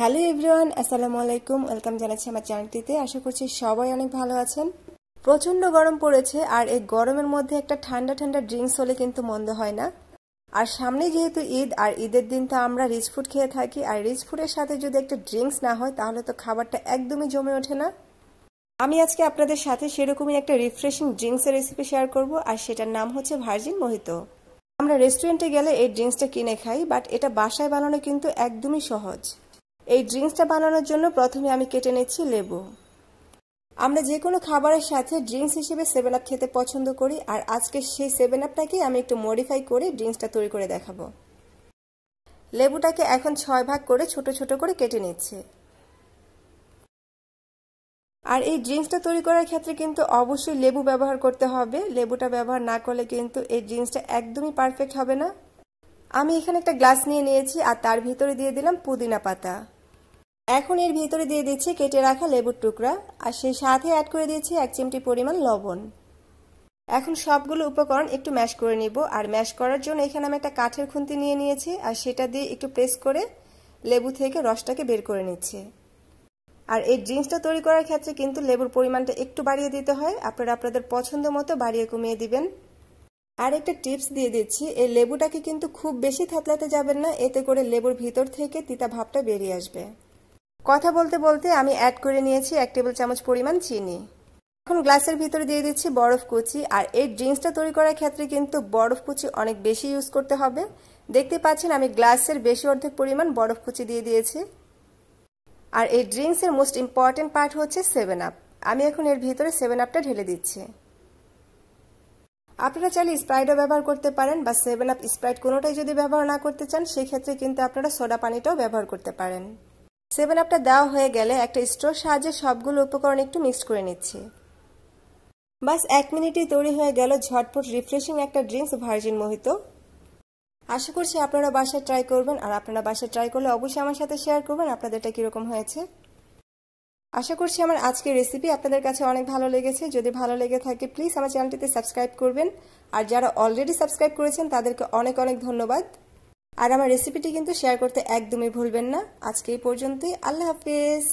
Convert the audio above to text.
hello everyone আসসালামু আলাইকুম welcome জানাচ্ছি আমার চ্যানেলটিতে আশা করছি সবাই অনেক ভালো আছেন প্রচণ্ড গরম পড়েছে আর এই গরমের মধ্যে একটা ঠান্ডা ঠান্ডা ড্রিঙ্কস হলে কিন্তু মন্দ হয় না আর সামনে যেহেতু ঈদ আর ঈদের দিন তো আমরা রিচ ফুড খেয়ে থাকি আর রিচ ফুডের সাথে যদি একটা ড্রিঙ্কস না হয় তাহলে তো খাবারটা একদমই জমে ওঠে না আমি আজকে আপনাদের সাথে সেরকমই একটা রিফ্রেশিং ড্রিঙ্কসের রেসিপি শেয়ার করব আর সেটার নাম হচ্ছে ভার্জিন মোহিত আমরা রেস্টুরেন্টে গেলে এই ড্রিঙ্কসটা কিনে খাই বাট এটা বাসায় বানানো কিন্তু একদমই সহজ এই ড্রিঙ্কসটা বানানোর জন্য প্রথমে আমি কেটে নিচ্ছি লেবু আমরা যে কোনো খাবারের সাথে ড্রিঙ্কস হিসেবে সেভেন আপ খেতে পছন্দ করি আর আজকে সেই সেভেন আপটাকেই আমি একটু মডিফাই করে ড্রিঙ্কসটা তৈরি করে দেখাবো লেবুটাকে এখন ছয় ভাগ করে ছোট ছোট করে কেটে নিচ্ছে আর এই ড্রিঙ্কসটা তৈরি করার ক্ষেত্রে কিন্তু অবশ্যই লেবু ব্যবহার করতে হবে লেবুটা ব্যবহার না করলে কিন্তু এই ড্রিঙ্কসটা একদমই পারফেক্ট হবে না আমি এখানে একটা গ্লাস নিয়ে নিয়েছি আর তার ভিতরে দিয়ে দিলাম পুদিনা পাতা এখন এর ভিতরে দিয়ে দিচ্ছি কেটে রাখা লেবুর টুকরা আর সেই সাথে অ্যাড করে দিয়েছি এক চিমটি পরিমাণ লবণ এখন সবগুলো উপকরণ একটু ম্যাশ করে নিব আর ম্যাশ করার জন্য এখানে আমি একটা কাঠের খুন্তি নিয়ে নিয়েছি আর সেটা দিয়ে একটু প্রেস করে লেবু থেকে রসটাকে বের করে নিচ্ছি আর এই ড্রিঙ্কসটা তৈরি করার ক্ষেত্রে কিন্তু লেবুর পরিমাণটা একটু বাড়িয়ে দিতে হয় আপনারা আপনাদের পছন্দ মতো বাড়িয়ে কমিয়ে দিবেন আর একটা টিপস দিয়ে দিচ্ছি এই লেবুটাকে কিন্তু খুব বেশি থাতলাতে যাবেন না এতে করে লেবুর ভিতর থেকে তিতা ভাবটা বেরিয়ে আসবে কথা বলতে বলতে আমি অ্যাড করে নিয়েছি এক টেবিল চামচ পরিমাণ চিনি এখন গ্লাসের ভিতরে দিয়ে দিচ্ছি বরফ কুচি আর এই ড্রিঙ্কসটা তৈরি করার ক্ষেত্রে কিন্তু বরফ কুচি অনেক বেশি ইউজ করতে হবে দেখতে পাচ্ছেন আমি গ্লাসের বেশি অর্ধেক পরিমাণ বরফ কুচি দিয়ে দিয়েছি আর এই ড্রিঙ্কসের মোস্ট ইম্পর্টেন্ট পার্ট হচ্ছে সেভেন আপ আমি এখন এর ভিতরে সেভেন আপটা ঢেলে দিচ্ছি আপনারা চাইলে স্প্রাইটও ব্যবহার করতে পারেন বা সেভেন আপ স্প্রাইট কোনোটাই যদি ব্যবহার না করতে চান সেক্ষেত্রে কিন্তু আপনারা সোডা পানিটাও ব্যবহার করতে পারেন সেভেন আপটা দেওয়া হয়ে গেলে একটা স্টোর সাহায্যে সবগুলো উপকরণ একটু মিক্স করে নিচ্ছি বাস এক মিনিটেই তৈরি হয়ে গেল ঝটপট রিফ্রেশিং একটা ড্রিঙ্কস ভার্জিন মোহিত আশা করছি আপনারা বাসায় ট্রাই করবেন আর আপনারা বাসায় ট্রাই করলে অবশ্যই আমার সাথে শেয়ার করবেন আপনাদেরটা কীরকম হয়েছে আশা করছি আমার আজকের রেসিপি আপনাদের কাছে অনেক ভালো লেগেছে যদি ভালো লেগে থাকে প্লিজ আমার চ্যানেলটিতে সাবস্ক্রাইব করবেন আর যারা অলরেডি সাবস্ক্রাইব করেছেন তাদেরকে অনেক অনেক ধন্যবাদ আর আমার রেসিপিটি কিন্তু শেয়ার করতে একদমই ভুলবেন না আজকে এই পর্যন্তই আল্লাহ হাফিজ